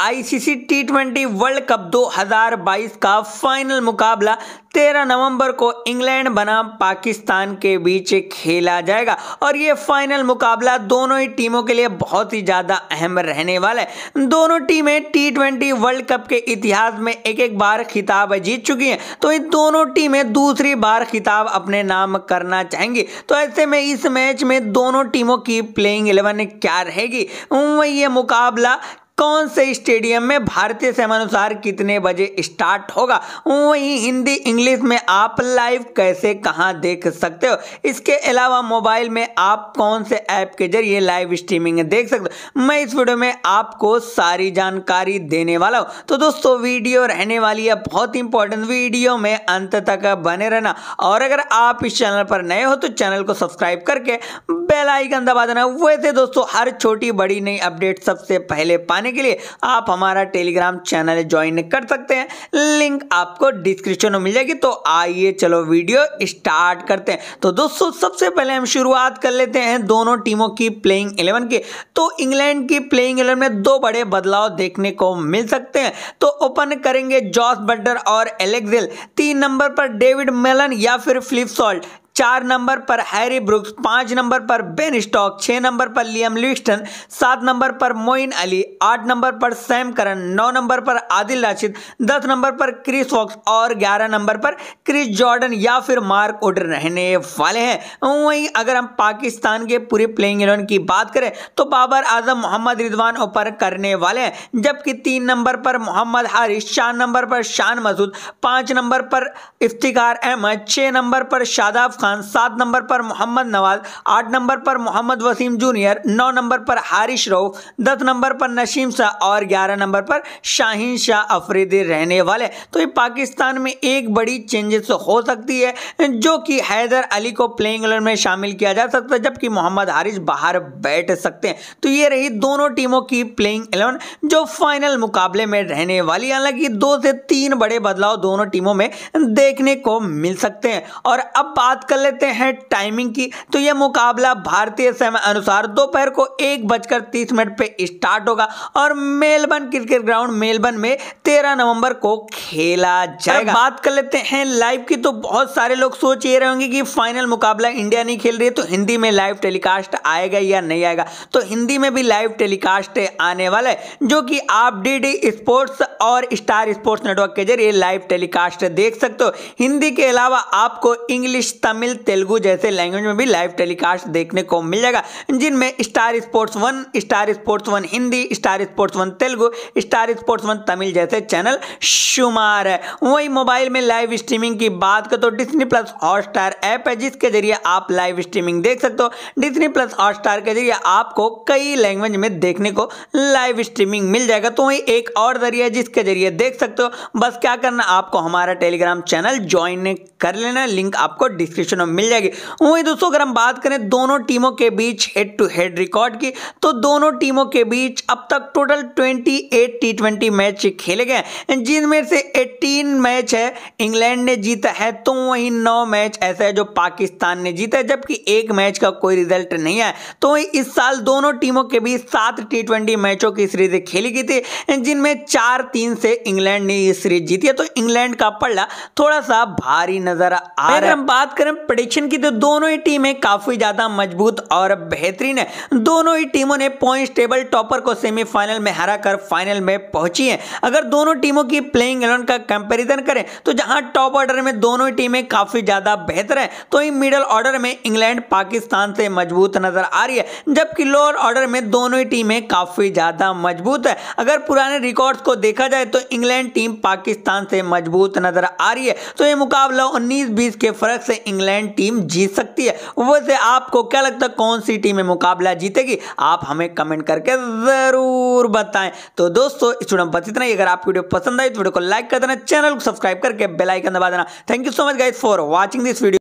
ICC T twenty world cup 2022 का final मुकाबला 13 नवंबर को इंग्लैंड बनाम पाकिस्तान के बीच खेला जाएगा और ये फाइनल मुकाबला दोनों ही टीमों के लिए बहुत ही ज़्यादा अहम रहने वाला है दोनों टीमें टी ट्वेंटी वर्ल्ड कप के इतिहास में एक एक बार खिताब जीत चुकी हैं तो इन दोनों टीमें दूसरी बार खिताब अपने नाम करना चाहेंगी तो ऐसे में इस मैच में दोनों टीमों की प्लेइंग एलेवन क्या रहेगी ये मुकाबला कौन से स्टेडियम में भारतीय अनुसार कितने बजे स्टार्ट होगा वहीं हिंदी इंग्लिश में आप लाइव कैसे कहाँ देख सकते हो इसके अलावा मोबाइल में आप कौन से ऐप के जरिए लाइव स्ट्रीमिंग देख सकते हो मैं इस वीडियो में आपको सारी जानकारी देने वाला हूँ तो दोस्तों वीडियो रहने वाली है बहुत इंपॉर्टेंट वीडियो में अंत तक बने रहना और अगर आप इस चैनल पर नए हो तो चैनल को सब्सक्राइब करके बेल आइकन दबा देना वैसे दोस्तों हर छोटी बड़ी नई अपडेट सबसे पहले पाने के लिए आप हमारा टेलीग्राम चैनल ज्वाइन कर सकते हैं लिंक आपको डिस्क्रिप्शन में मिल जाएगी तो आइए चलो वीडियो स्टार्ट करते हैं तो दोस्तों सबसे पहले हम शुरुआत कर लेते हैं दोनों टीमों की प्लेइंग इलेवन की तो इंग्लैंड की प्लेइंग इलेवन में दो बड़े बदलाव देखने को मिल सकते हैं तो ओपन करेंगे जॉस बटर और एलेक्सिल तीन नंबर पर डेविड मेलन या फिर फ्लिप सॉल्ट चार नंबर पर हैरी ब्रुक्स पाँच नंबर पर बेन स्टॉक छः नंबर पर लियम लिस्टन सात नंबर पर मोइन अली आठ नंबर पर सैम करन नौ नंबर पर आदिल राशिद दस नंबर पर क्रिस वॉक्स और ग्यारह नंबर पर क्रिस जॉर्डन या फिर मार्क उड रहने वाले हैं वहीं अगर हम पाकिस्तान के पूरे प्लेइंग इलेवन की बात करें तो बाबर आजम मोहम्मद रिजवान ऊपर करने वाले हैं जबकि तीन नंबर पर मोहम्मद हारिस चार नंबर पर शान मसूद पाँच नंबर पर इफ्तिकार अहमद छः नंबर पर शादाब खान खान सात नंबर पर मोहम्मद नवाज आठ नंबर पर मोहम्मद वसीम जूनियर नौ नंबर पर हारिश रऊफ दस नंबर पर नशीम शाह और ग्यारह नंबर पर शाहीन शाह अफरीदी रहने वाले तो ये पाकिस्तान में एक बड़ी चेंजेस तो हो सकती है जो कि हैदर अली को प्लेइंग इलेवन में शामिल किया जा सकता है जबकि मोहम्मद हारिश बाहर बैठ सकते हैं तो ये रही दोनों टीमों की प्लेइंग इलेवन जो फाइनल मुकाबले में रहने वाली हालांकि दो से तीन बड़े बदलाव दोनों टीमों में देखने को मिल सकते हैं और अब बात कर कर लेते हैं टाइमिंग की तो यह मुकाबला भारतीय समय अनुसार दोपहर को एक बजकर तीस मिनट पे स्टार्ट होगा और मेलबर्न क्रिकेट ग्राउंड मेलबर्न में तेरह नवंबर को खेला जाएगा बात कर लेते हैं लाइव की तो बहुत सारे लोग सोच ये रहेंगे कि फाइनल मुकाबला इंडिया नहीं खेल रही है तो हिंदी में लाइव टेलीकास्ट आएगा या नहीं आएगा तो हिंदी में भी लाइव टेलीकास्ट आने वाला है जो कि आप डी डी स्पोर्ट्स और स्टार स्पोर्ट्स नेटवर्क के जरिए लाइव टेलीकास्ट देख सकते हो हिंदी के अलावा आपको इंग्लिश तमिल तमिल तेलुगु जैसे लैंग्वेज में भी लाइव टेलीकास्ट देखने को मिल जाएगा जिनमें star sports one star sports one Hindi star sports one Telugu star sports one Tamil जैसे चैनल शुमार है वही मोबाइल में लाइव स्ट्रीमिंग की बात करो तो डिस्नी प्लस हॉटस्टार ऐप है जिसके जरिए आप लाइव स्ट्रीमिंग देख सकते हो डिस्नी प्लस हॉटस्टार के जरिए आपको कई लैंग्वेज में देखने को लाइव स्ट्रीमिंग मिल जाएगा तो वही एक और जरिया जिसके जरिए देख सकते हो बस क्या करना आपको हमारा टेलीग्राम चैनल ज्वाइन कर लेना लिंक आपको डिस्क्रिप्शन देखने को मिल जाएगी वहीं दोस्तों अगर हम बात करें दोनों टीमों के बीच हेड टू हेड रिकॉर्ड की तो दोनों टीमों के बीच अब तक total twenty eight T match खेले गए जिनमें से एटीन मैच है इंग्लैंड ने जीता है तो वहीं नौ मैच ऐसा है जो पाकिस्तान ने जीता है जबकि एक मैच का कोई रिजल्ट नहीं है तो इस साल दोनों टीमों के बीच सात टी ट्वेंटी मैचों की सीरीज खेली गई थी जिनमें चार तीन से इंग्लैंड ने सीरीज जीती है तो इंग्लैंड का पल्ला थोड़ा सा भारी नजर आ रहा है हम बात करें प्रडिक्शन की तो दोनों ही टीमें काफ़ी ज़्यादा मजबूत और बेहतरीन है दोनों ही टीमों ने पॉइंट्स टेबल टॉपर को सेमीफाइनल में हरा कर फाइनल में पहुंची है अगर दोनों टीमों की प्लेइंग एलेवन का कंपेरिजन करें तो जहां टॉप ऑर्डर में दोनों ही टीमें काफ़ी ज़्यादा बेहतर है तो ही मिडल ऑर्डर में इंग्लैंड पाकिस्तान से मजबूत नज़र आ रही है जबकि लोअर ऑर्डर में दोनों ही टीमें काफ़ी ज़्यादा मजबूत है अगर पुराने रिकॉर्ड को देखा जाए तो इंग्लैंड टीम पाकिस्तान से मजबूत नज़र आ रही है तो ये मुकाबला उन्नीस बीस के फर्क से इंग्लैंड इंग्लैंड टीम जीत सकती है वैसे आपको क्या लगता है कौन सी टीम मुकाबला जीतेगी आप हमें कमेंट करके ज़रूर बताएं तो दोस्तों स्टूडेंट बस इतना ही अगर आपको वीडियो पसंद आई तो वीडियो को लाइक कर देना चैनल को सब्सक्राइब करके बेलाइकन दबा देना thank you so much guys for watching this video